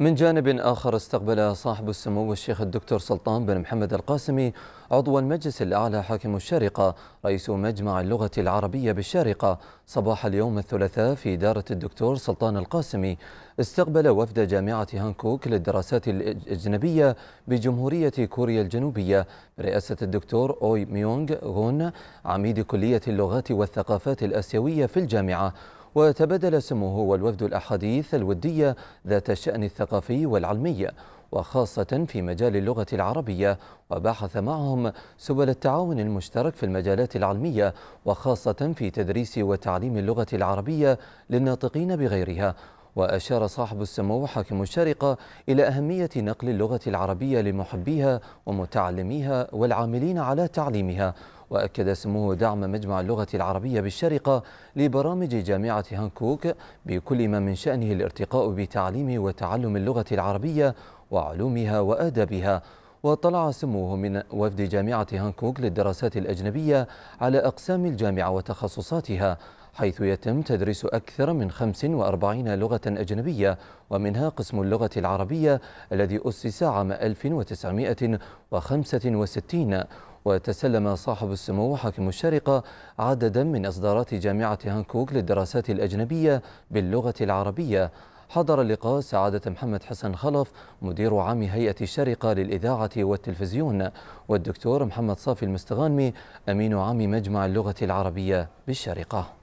من جانب آخر استقبل صاحب السمو الشيخ الدكتور سلطان بن محمد القاسمي عضو المجلس الأعلى حاكم الشارقة رئيس مجمع اللغة العربية بالشارقة صباح اليوم الثلاثاء في دارة الدكتور سلطان القاسمي استقبل وفد جامعة هانكوك للدراسات الأجنبية بجمهورية كوريا الجنوبية برئاسة الدكتور أوي ميونغ غون عميد كلية اللغات والثقافات الآسيوية في الجامعة وتبادل سموه والوفد الأحاديث الودية ذات الشأن الثقافي والعلمي وخاصة في مجال اللغة العربية وبحث معهم سبل التعاون المشترك في المجالات العلمية وخاصة في تدريس وتعليم اللغة العربية للناطقين بغيرها وأشار صاحب السمو حاكم الشارقة إلى أهمية نقل اللغة العربية لمحبيها ومتعلميها والعاملين على تعليمها وأكد سموه دعم مجمع اللغة العربية بالشارقة لبرامج جامعة هانكوك بكل ما من شأنه الارتقاء بتعليم وتعلم اللغة العربية وعلومها وآدابها وطلع سموه من وفد جامعة هانكوك للدراسات الأجنبية على أقسام الجامعة وتخصصاتها حيث يتم تدريس أكثر من 45 لغة أجنبية ومنها قسم اللغة العربية الذي أسس عام 1965 وتسلم صاحب السمو حاكم الشارقة عددا من إصدارات جامعة هانكوك للدراسات الأجنبية باللغة العربية حضر اللقاء سعادة محمد حسن خلف مدير عام هيئة الشارقة للإذاعة والتلفزيون والدكتور محمد صافي المستغانمي أمين عام مجمع اللغة العربية بالشارقة